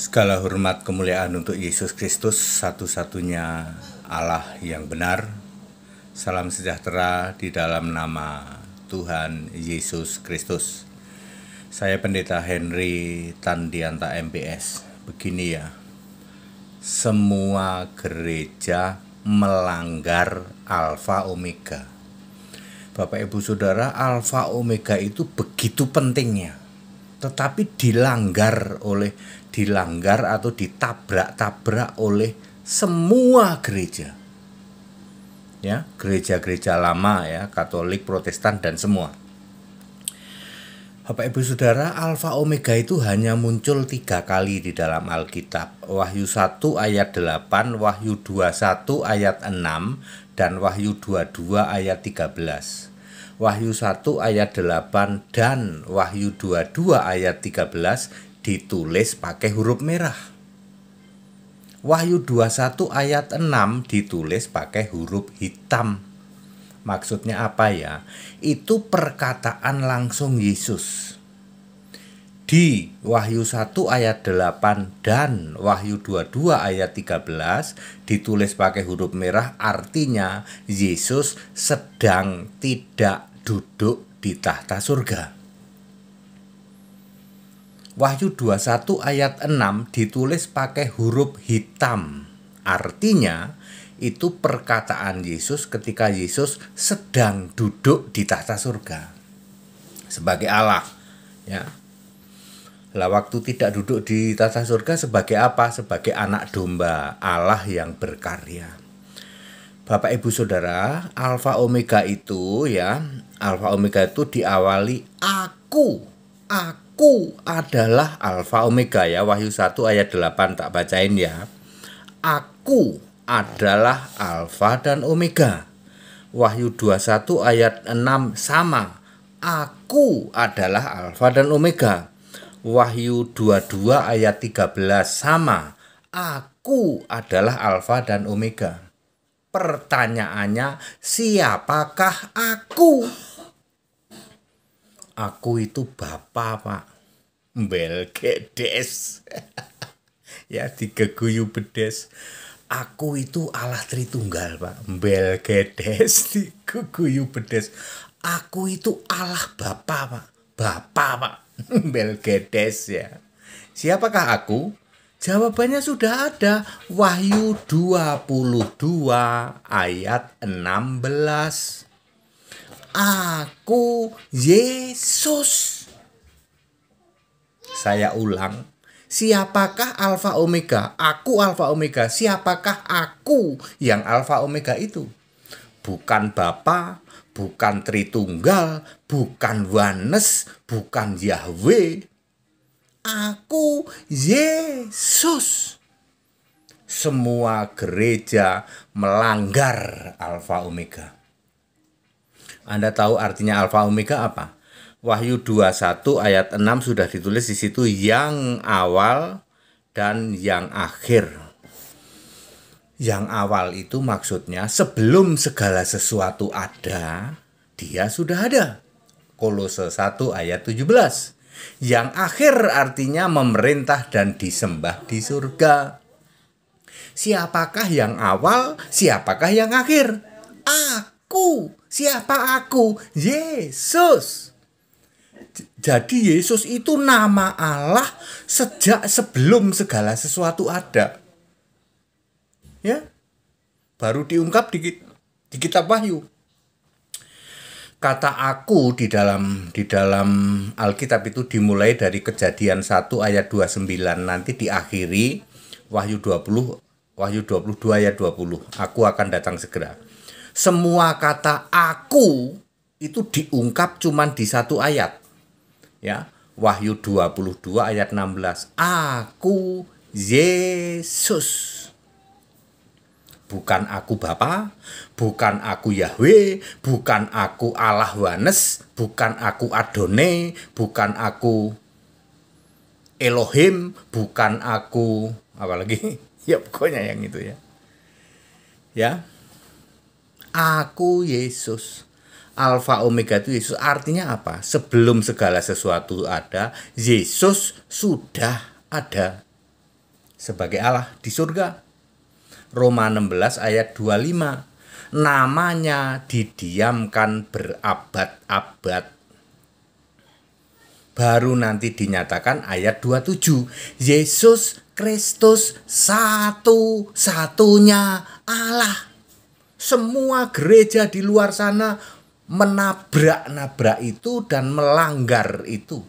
Segala hormat kemuliaan untuk Yesus Kristus, satu-satunya Allah yang benar. Salam sejahtera di dalam nama Tuhan Yesus Kristus. Saya Pendeta Henry Tandianta MPS. Begini ya, semua gereja melanggar alfa omega. Bapak Ibu Saudara, alfa omega itu begitu pentingnya tetapi dilanggar oleh dilanggar atau ditabrak-tabrak oleh semua gereja. Ya, gereja-gereja lama ya, Katolik, Protestan dan semua. Bapak Ibu Saudara, Alfa Omega itu hanya muncul tiga kali di dalam Alkitab. Wahyu 1 ayat 8, Wahyu 21 ayat 6, dan Wahyu 22 ayat 13. Wahyu 1 ayat 8 dan Wahyu 22 ayat 13 ditulis pakai huruf merah. Wahyu 21 ayat 6 ditulis pakai huruf hitam. Maksudnya apa ya? Itu perkataan langsung Yesus. Di Wahyu 1 ayat 8 dan Wahyu 22 ayat 13 ditulis pakai huruf merah artinya Yesus sedang tidak duduk di tahta surga. Wahyu 21 ayat 6 ditulis pakai huruf hitam. Artinya itu perkataan Yesus ketika Yesus sedang duduk di tahta surga sebagai Allah ya. Lah waktu tidak duduk di tahta surga sebagai apa? Sebagai anak domba Allah yang berkarya. Bapak Ibu Saudara, Alfa Omega itu ya alfa omega itu diawali aku. Aku adalah alfa omega ya. Wahyu 1 ayat 8 tak bacain ya. Aku adalah alfa dan omega. Wahyu 21 ayat 6 sama. Aku adalah alfa dan omega. Wahyu 22 ayat 13 sama. Aku adalah alfa dan omega pertanyaannya siapakah aku? aku itu bapak pak mbel gedes ya digeguyu bedes aku itu Allah Tritunggal pak mbel gedes digeguyu bedes aku itu Allah Bapa pak Bapa pak mbel gedes ya siapakah aku Jawabannya sudah ada Wahyu 22 ayat 16 Aku Yesus. Saya ulang, siapakah alfa omega? Aku alfa omega. Siapakah aku yang alfa omega itu? Bukan Bapa, bukan Tritunggal, bukan Wanes, bukan Yahweh. Aku Yesus. Semua gereja melanggar alfa omega. Anda tahu artinya alfa omega apa? Wahyu 21 ayat 6 sudah ditulis di situ yang awal dan yang akhir. Yang awal itu maksudnya sebelum segala sesuatu ada, dia sudah ada. Kolose 1 ayat 17. Yang akhir artinya memerintah dan disembah di surga. Siapakah yang awal, siapakah yang akhir? Aku Siapa aku? Yesus. Jadi Yesus itu nama Allah sejak sebelum segala sesuatu ada. Ya. Baru diungkap di, di kitab Wahyu. Kata aku di dalam di dalam Alkitab itu dimulai dari Kejadian 1 ayat 29 nanti diakhiri Wahyu 20 Wahyu 22 ayat 20. Aku akan datang segera semua kata aku itu diungkap cuman di satu ayat. Ya, Wahyu 22 ayat 16. Aku Yesus. Bukan aku Bapa, bukan aku Yahweh, bukan aku Allah Wanes, bukan aku Adone, bukan aku Elohim, bukan aku apalagi ya pokoknya yang itu ya. Ya, Aku Yesus. Alfa Omega itu Yesus. Artinya apa? Sebelum segala sesuatu ada, Yesus sudah ada sebagai Allah di surga. Roma 16 ayat 25. Namanya didiamkan berabad-abad baru nanti dinyatakan ayat 27. Yesus Kristus satu-satunya Allah semua gereja di luar sana menabrak-nabrak itu dan melanggar itu.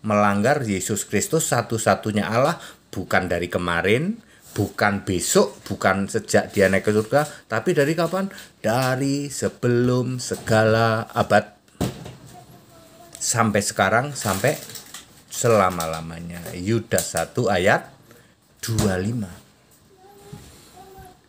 Melanggar Yesus Kristus satu-satunya Allah bukan dari kemarin, bukan besok, bukan sejak dia naik ke surga, tapi dari kapan? Dari sebelum segala abad sampai sekarang sampai selama-lamanya. Yudas 1 ayat 25.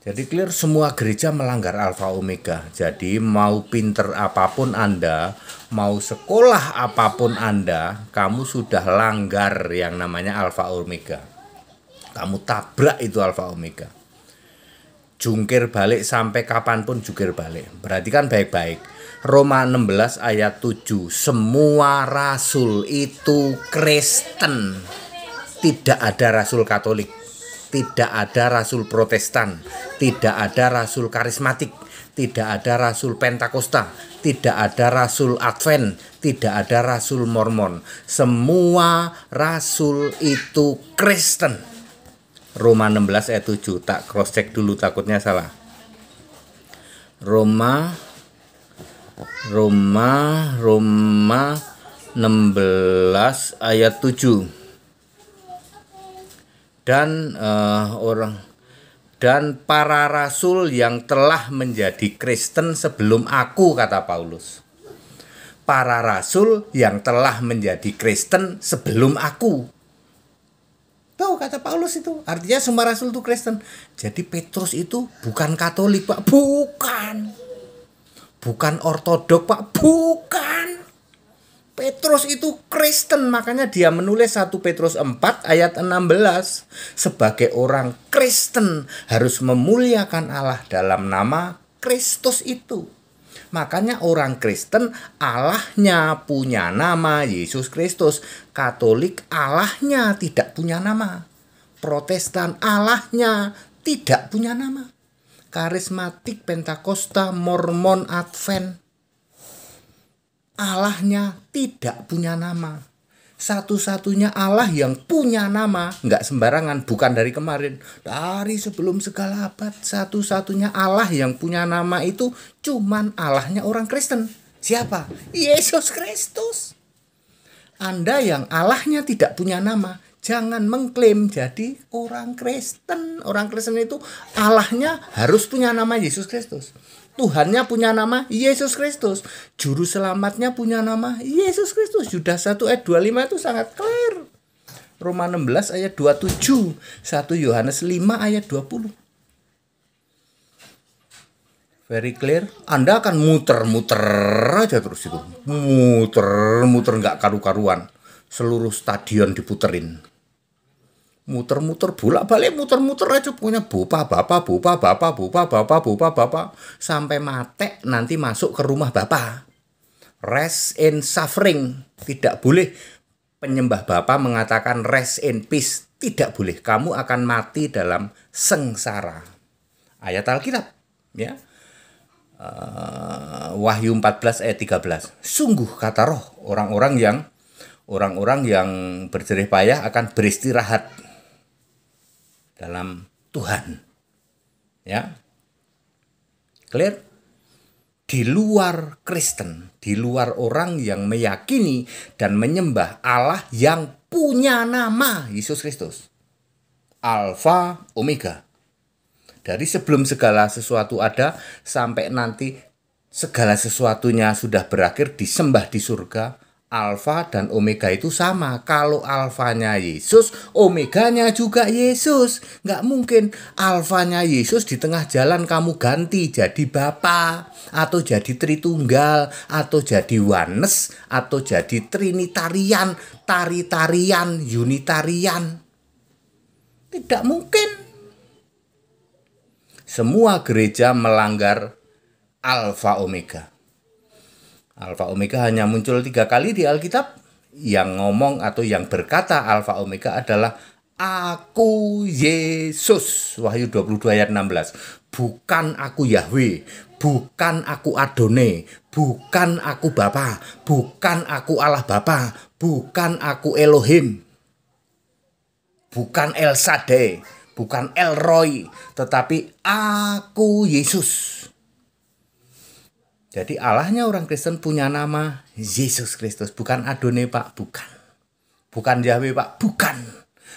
Jadi clear semua gereja melanggar alfa omega. Jadi mau pinter apapun Anda, mau sekolah apapun Anda, kamu sudah langgar yang namanya alfa omega. Kamu tabrak itu alfa omega. Jungkir balik sampai kapanpun jungkir balik. Berarti kan baik-baik. Roma 16 ayat 7 Semua rasul itu Kristen Tidak ada rasul Katolik tidak ada rasul protestan, tidak ada rasul karismatik, tidak ada rasul pentakosta, tidak ada rasul advent, tidak ada rasul mormon. Semua rasul itu Kristen. Roma 16 ayat 7 tak cross check dulu takutnya salah. Roma Roma Roma 16 ayat 7 dan uh, orang dan para rasul yang telah menjadi Kristen sebelum aku kata Paulus. Para rasul yang telah menjadi Kristen sebelum aku. Tahu kata Paulus itu, artinya semua rasul itu Kristen. Jadi Petrus itu bukan Katolik, Pak. Bukan. Bukan Ortodok, Pak. Bukan. Petrus itu Kristen, makanya dia menulis 1 Petrus 4 ayat 16. Sebagai orang Kristen harus memuliakan Allah dalam nama Kristus itu. Makanya orang Kristen Allahnya punya nama Yesus Kristus. Katolik Allahnya tidak punya nama. Protestan Allahnya tidak punya nama. Karismatik, Pentakosta, Mormon, Advent Allahnya tidak punya nama. Satu-satunya Allah yang punya nama, nggak sembarangan, bukan dari kemarin. Dari sebelum segala abad, satu-satunya Allah yang punya nama itu cuman Allahnya orang Kristen. Siapa? Yesus Kristus. Anda yang Allahnya tidak punya nama, Jangan mengklaim jadi orang Kristen. Orang Kristen itu Allahnya harus punya nama Yesus Kristus. Tuhannya punya nama Yesus Kristus. Juru selamatnya punya nama Yesus Kristus. Yudas 1 ayat 25 itu sangat clear. Roma 16 ayat 27, 1 Yohanes 5 ayat 20. Very clear. Anda akan muter-muter aja terus itu. Muter-muter nggak karu-karuan. Seluruh stadion diputerin muter-muter bolak-balik muter-muter aja punya bapak bapak bapak bapak bapak bapak bapak bapak sampai matek nanti masuk ke rumah bapak rest in suffering tidak boleh penyembah bapak mengatakan rest in peace tidak boleh kamu akan mati dalam sengsara ayat Alkitab ya uh, Wahyu 14 ayat 13 sungguh kata roh orang-orang yang orang-orang yang berjerih payah akan beristirahat dalam Tuhan. Ya. Clear? Di luar Kristen, di luar orang yang meyakini dan menyembah Allah yang punya nama Yesus Kristus. Alfa Omega. Dari sebelum segala sesuatu ada sampai nanti segala sesuatunya sudah berakhir disembah di surga Alfa dan Omega itu sama. Kalau alfanya Yesus, omeganya juga Yesus. Nggak mungkin alfanya Yesus di tengah jalan kamu ganti jadi Bapa atau jadi Tritunggal atau jadi Wanes atau jadi Trinitarian, Taritarian, Unitarian. Tidak mungkin. Semua gereja melanggar Alfa Omega. Alfa Omega hanya muncul tiga kali di Alkitab. Yang ngomong atau yang berkata Alfa Omega adalah Aku Yesus. Wahyu 22 ayat 16. Bukan aku Yahweh, bukan aku Adone, bukan aku Bapa, bukan aku Allah Bapa, bukan aku Elohim. Bukan El Sade, bukan El Roy, tetapi aku Yesus. Jadi Allahnya orang Kristen punya nama Yesus Kristus, bukan Adonai Pak, bukan. Bukan Yahweh Pak, bukan.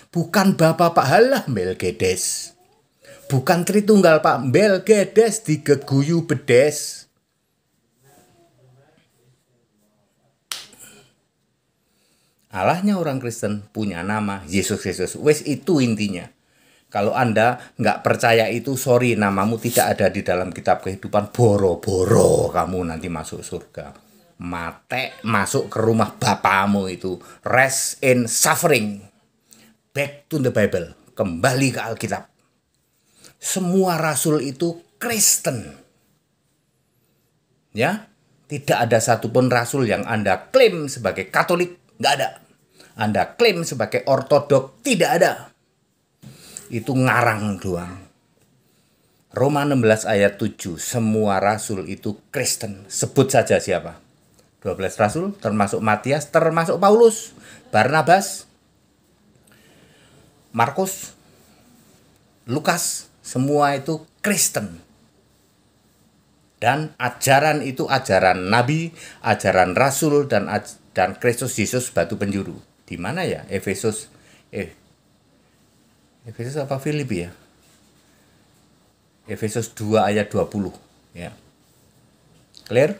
Bukan Bapak Pak, halah Melgedes. Bukan Tritunggal Pak, Melgedes digeguyu bedes. Allahnya orang Kristen punya nama Yesus Kristus. Wes itu intinya. Kalau Anda nggak percaya itu, sorry, namamu tidak ada di dalam kitab kehidupan. Boro-boro kamu nanti masuk surga. Mate masuk ke rumah bapamu itu. Rest in suffering. Back to the Bible. Kembali ke Alkitab. Semua rasul itu Kristen. Ya, tidak ada satupun rasul yang Anda klaim sebagai Katolik, nggak ada. Anda klaim sebagai Ortodok, tidak ada itu ngarang doang. Roma 16 ayat 7, semua rasul itu Kristen. Sebut saja siapa? 12 rasul, termasuk Matias, termasuk Paulus, Barnabas, Markus, Lukas, semua itu Kristen. Dan ajaran itu ajaran nabi, ajaran rasul dan dan Kristus Yesus batu penjuru. Di mana ya? Efesus eh Efesus apa Filipi ya? Efesus 2 ayat 20 ya. Clear?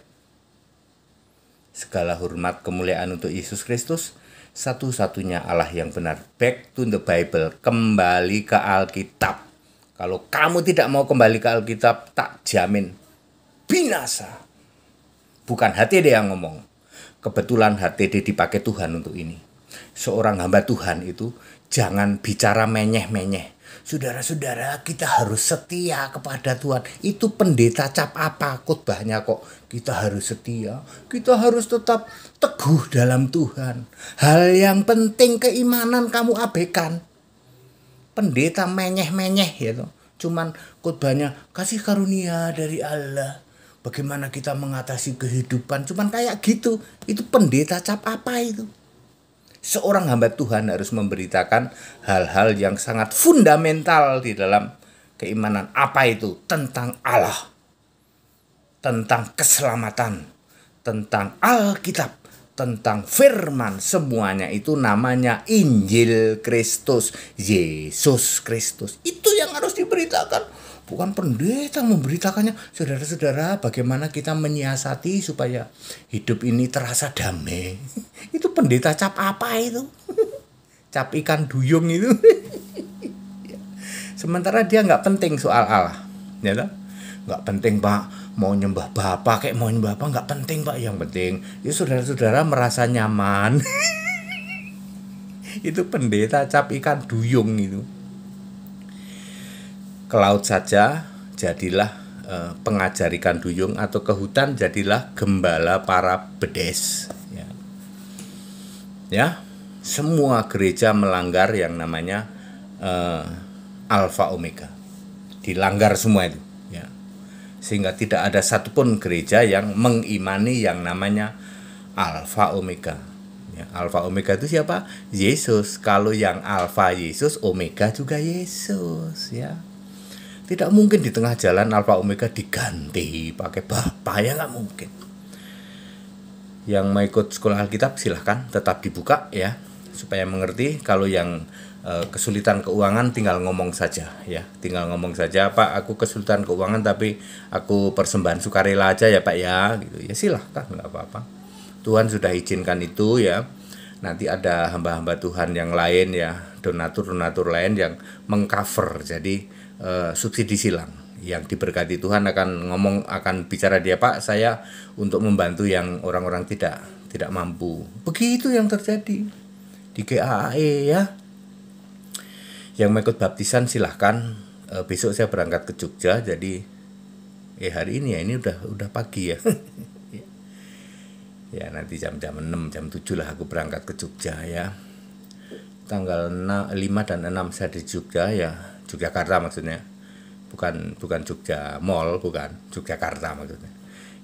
Segala hormat kemuliaan untuk Yesus Kristus, satu-satunya Allah yang benar. Back to the Bible, kembali ke Alkitab. Kalau kamu tidak mau kembali ke Alkitab, tak jamin binasa. Bukan HTD yang ngomong. Kebetulan HTD dipakai Tuhan untuk ini. Seorang hamba Tuhan itu jangan bicara menyeh-menyeh. Saudara-saudara, kita harus setia kepada Tuhan. Itu pendeta cap apa khotbahnya kok? Kita harus setia, kita harus tetap teguh dalam Tuhan. Hal yang penting keimanan kamu abaikan. Pendeta menyeh-menyeh ya tuh, gitu. Cuman khotbahnya kasih karunia dari Allah. Bagaimana kita mengatasi kehidupan? Cuman kayak gitu. Itu pendeta cap apa itu? seorang hamba Tuhan harus memberitakan hal-hal yang sangat fundamental di dalam keimanan. Apa itu? Tentang Allah, tentang keselamatan, tentang Alkitab, tentang firman. Semuanya itu namanya Injil Kristus, Yesus Kristus. Itu yang harus diberitakan bukan pendeta memberitakannya. Saudara-saudara, bagaimana kita menyiasati supaya hidup ini terasa damai. itu pendeta cap apa itu? cap ikan duyung itu. Sementara dia nggak penting soal Allah, ya Nggak penting pak mau nyembah bapak kayak mau nyembah apa nggak penting pak yang penting ya saudara-saudara merasa nyaman itu pendeta cap ikan duyung itu ke laut saja jadilah eh, pengajar ikan duyung atau ke hutan jadilah gembala para bedes ya. ya semua gereja melanggar yang namanya Alpha eh, alfa omega dilanggar semua itu ya sehingga tidak ada satupun gereja yang mengimani yang namanya alfa omega ya, alfa omega itu siapa Yesus kalau yang alfa Yesus omega juga Yesus ya tidak mungkin di tengah jalan Alfa Omega diganti pakai Bapak ya nggak mungkin. Yang mau ikut sekolah Alkitab silahkan tetap dibuka ya supaya mengerti kalau yang eh, kesulitan keuangan tinggal ngomong saja ya tinggal ngomong saja Pak aku kesulitan keuangan tapi aku persembahan sukarela aja ya Pak ya gitu ya silahkan nggak apa-apa Tuhan sudah izinkan itu ya nanti ada hamba-hamba Tuhan yang lain ya donatur-donatur lain yang mengcover jadi Eh, subsidi silang yang diberkati Tuhan akan ngomong akan bicara dia Pak saya untuk membantu yang orang-orang tidak tidak mampu begitu yang terjadi di GAAE ya yang mengikut baptisan silahkan e, besok saya berangkat ke Jogja jadi eh hari ini ya ini udah udah pagi ya ya. ya nanti jam-jam 6 jam 7 lah aku berangkat ke Jogja ya tanggal 5 dan 6 saya di Jogja ya Yogyakarta maksudnya bukan bukan Jogja Mall bukan Yogyakarta maksudnya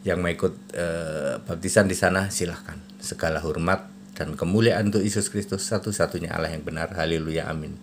yang mau ikut e, baptisan di sana silahkan segala hormat dan kemuliaan untuk Yesus Kristus satu-satunya Allah yang benar haleluya amin